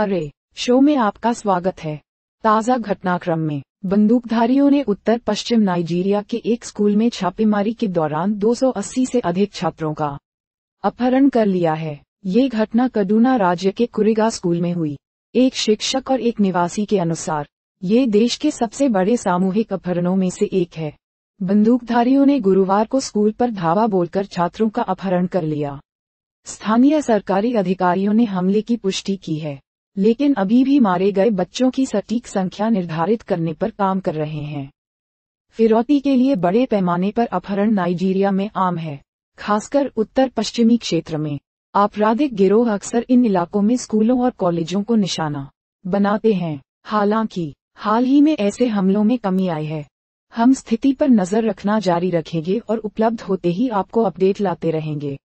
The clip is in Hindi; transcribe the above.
अरे शो में आपका स्वागत है ताज़ा घटनाक्रम में बंदूकधारियों ने उत्तर पश्चिम नाइजीरिया के एक स्कूल में छापेमारी के दौरान 280 से अधिक छात्रों का अपहरण कर लिया है ये घटना कडूना राज्य के कुरेगा स्कूल में हुई एक शिक्षक और एक निवासी के अनुसार ये देश के सबसे बड़े सामूहिक अपहरणों में से एक है बंदूकधारियों ने गुरुवार को स्कूल पर धावा बोलकर छात्रों का अपहरण कर लिया स्थानीय सरकारी अधिकारियों ने हमले की पुष्टि की है लेकिन अभी भी मारे गए बच्चों की सटीक संख्या निर्धारित करने पर काम कर रहे हैं फिरौती के लिए बड़े पैमाने पर अपहरण नाइजीरिया में आम है खासकर उत्तर पश्चिमी क्षेत्र में आपराधिक गिरोह अक्सर इन इलाकों में स्कूलों और कॉलेजों को निशाना बनाते हैं हालांकि हाल ही में ऐसे हमलों में कमी आई है हम स्थिति पर नजर रखना जारी रखेंगे और उपलब्ध होते ही आपको अपडेट लाते रहेंगे